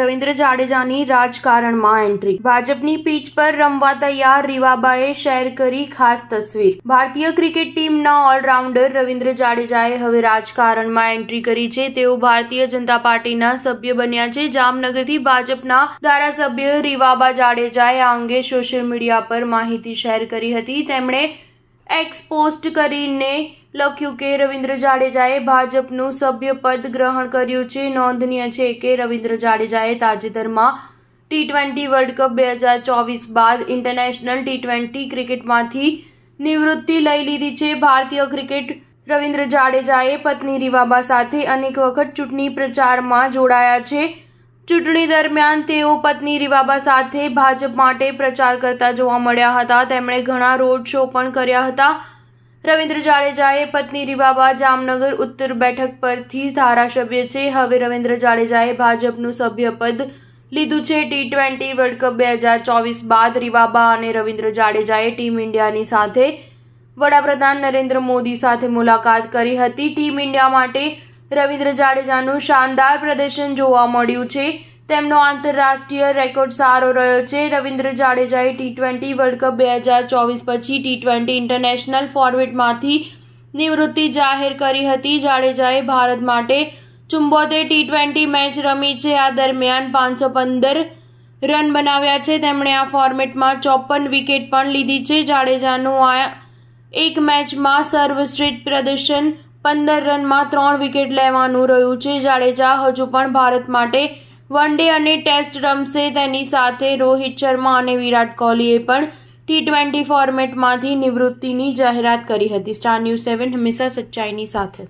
રવિન્દ્ર જાડેજાની રાજકારણમાં એન્ટ્રી ભાજપની પીચ પર રમવા તૈયાર રીવાબાએ શેર કરી ખાસ તસવીર ભારતીય ક્રિકેટ ટીમના ઓલરાઉન્ડર રવિન્દ્ર જાડેજાએ હવે રાજકારણમાં એન્ટ્રી કરી છે તેઓ ભારતીય જનતા પાર્ટીના સભ્ય બન્યા છે જામનગરથી ભાજપના ધારાસભ્ય રીવાબા જાડેજાએ આ અંગે સોશિયલ મીડિયા પર માહિતી શેર કરી હતી તેમણે એક્સ પોસ્ટ કરીને લખ્યું કે રવિન્દ્ર જાડેજાએ ભાજપનું સભ્યપદ ગ્રહણ કર્યું છે નોંધનીય છે કે રવિન્દ્ર જાડેજાએ તાજેતરમાં ટી ટ્વેન્ટી વર્લ્ડ કપ બે હજાર ચોવીસ બાદ ઇન્ટરનેશનલ ટી ટ્વેન્ટી ક્રિકેટમાંથી નિવૃત્તિ લઈ લીધી છે ભારતીય ક્રિકેટ રવિન્દ્ર જાડેજાએ પત્ની રીવાબા સાથે અનેક વખત ચૂંટણી પ્રચારમાં જોડાયા છે ચૂંટણી દરમિયાન તેઓ પત્ની રિવાબા સાથે ભાજપ માટે પ્રચાર કરતા જોવા મળ્યા હતા તેમણે ઘણા રોડ શો પણ કર્યા હતા રવિન્દ્ર જાડેજાએ પત્ની રિવાબા જામનગર ઉત્તર બેઠક પરથી ધારાસભ્ય છે હવે રવિન્દ્ર જાડેજાએ ભાજપનું સભ્યપદ લીધું છે ટી ટ્વેન્ટી વર્લ્ડ કપ બે હજાર ચોવીસ બાદ રીવાબા અને રવિન્દ્ર જાડેજાએ ટીમ ઇન્ડિયાની સાથે વડાપ્રધાન નરેન્દ્ર મોદી સાથે મુલાકાત કરી હતી ટીમ ઇન્ડિયા માટે રવિન્દ્ર જાડેજાનું શાનદાર પ્રદર્શન જોવા મળ્યું છે તેમનો આંતરરાષ્ટ્રીય રેકોર્ડ સારો રહ્યો છે રવિન્દ્ર જાડેજાએ ટી ટ્વેન્ટી વર્લ્ડ કપ બે હજાર ચોવીસ પછી ટી ટ્વેન્ટી ઇન્ટરનેશનલ ફોર્મેટમાંથી નિવૃત્તિ જાહેર કરી હતી જાડેજાએ ભારત માટે ચુંબોતેર ટી ટ્વેન્ટી મેચ રમી છે આ દરમિયાન પાંચસો પંદર રન બનાવ્યા છે તેમણે આ ફોર્મેટમાં ચોપન વિકેટ પણ લીધી છે જાડેજાનું આ એક મેચમાં સર્વશ્રેષ્ઠ પ્રદર્શન પંદર રનમાં ત્રણ વિકેટ લેવાનું રહ્યું છે જાડેજા હજુ પણ ભારત માટે વન ડે અને ટેસ્ટ રમશે તેની સાથે રોહિત શર્મા અને વિરાટ કોહલીએ પણ ટી ટ્વેન્ટી ફોર્મેટમાંથી નિવૃત્તિની જાહેરાત કરી હતી સ્ટાર ન્યૂઝ સેવન હંમેશા સચ્ચાઈની સાથે